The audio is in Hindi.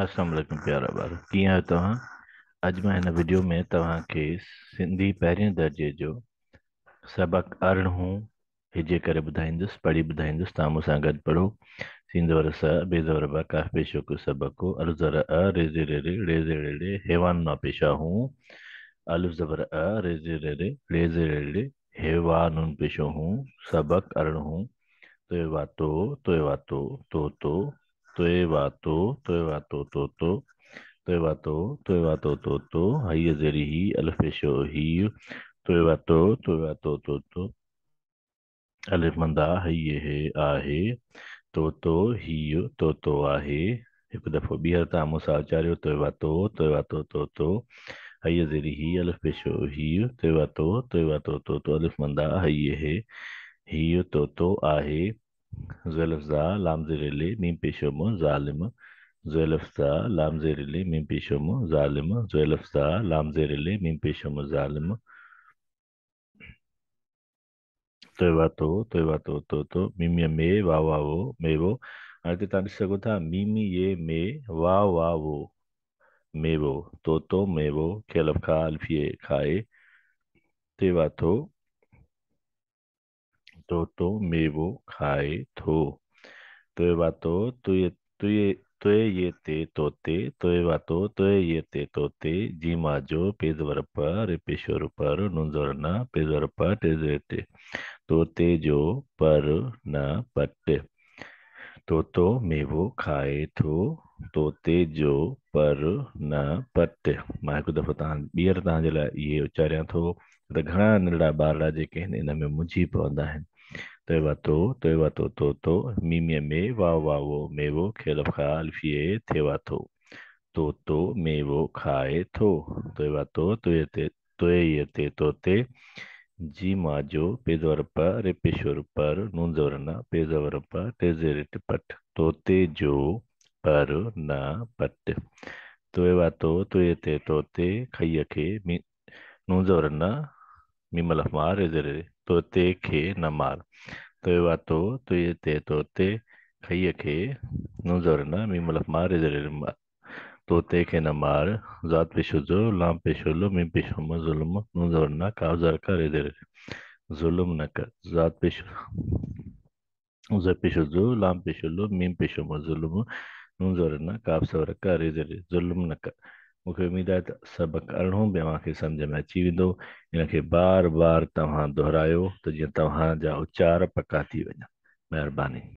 असलम प्यारा बार कीअं आहियो तव्हां अॼु मां हिन वीडियो में तव्हांखे सिंधी पहिरें दर्जे जो सबक अर्ण हूँ हिजे कर ॿुधाईंदुसि पढ़ी ॿुधाईंदुसि तव्हां मूंसां पढ़ो सींदवर स बेज़वर ब का पेशो को सबक़ु अल ज़र अ रेज़े रे रे रेज़े रे रे हेवान ना पेशा हूँ अलफ ज़बर अ रेज़े रे रे रे जे रे रे हेवान उन पेशो हूँ सबक़ अर्ण हूँ तो वातो तो वातो तो तो त्वेवातो त्वेवातो तो तो त्वेवातो त्वेवातो तो तो हय जेरिहि अल्फेशो हि त्वेवातो त्वेवातो तो तो अलिफ मंदा हय हे आहे तो तो हियो तो तो आहे हिकु दफ़ो ॿीहर तव्हां मूंसां उचारियो त्वेवातो त्वेवातो तो तो हय जेरिहि अल्फेशो हि त्वेवातो वातो तो तो अलिफ मंदा हय हे हियो तो तो आहे Zölefza, Lamzereli, Mim Peşomu, Zalimi. Zölefza, Lamzereli, Mim Peşomu, Zalimi. Zölefza, Lamzereli, Mim Peşomu, Zalimi. Toivato, Toivato, Toto, Mimye Me, Vavavo, Mevo. அடுத்து தனிச்சகுதா மிமி ஏ மே வா வா வோ मेवो तोतो मेवो केलफ खा अल्फिए खाए तेवाथो तो तो मेवो खाए थो तोय बातो तुय तुय तो ये तो ये ये ते तो ते तोते तोय बातो तो ये ये ते तो ते जी माजो पर रिपेशोर पर नुंजोरना पेदवर पर तो ते जो पर ना पट्टे तो तो मेवो खाए थो तो ते जो पर ना पट्टे मां कुछ दफा तां बियर तां जला ये उचारियां थो त घणा नंढड़ा ॿार जेके आहिनि इन में मुझी पवंदा आहिनि טבעתו, טבעתו טוטו, מימיימי וואוו מבו כלבך אלפייה טבעתו. טוטו מבו חי טו, טבעתו טוייתה טוטה. जी माजो पेदवरप रेपेश्वर पर नूंजवरना पेदवरप टेजेरिट पट तोते जो पर न पट तोएवा तो तोयते तोते खैयखे नूंजवरना मिमलफमा रेजेरे तोते खे न માર તો એ વાતો તો એ તે તોતે ખઈએ ખે નું જોરના મી મલફ મારે જરેર तोते के नमार जात पेशुजो लाम पेशुलो मिम पेशुमा जुलम नु जोरना काव जर का रे देर जुलम न कर जात पेशु उजर पेशुजो लाम पेशुलो मिम पेशुमा जुलम नु जोरना काव सवर का रे जुलम न कर मूंखे उमेदु आहे त सबक़ु अरिड़हो बि मां सम्झि में अची वेंदो इनखे बार बार तव्हां दुहिरायो त जीअं तव्हांजा उचार पका थी वञनि महिरबानी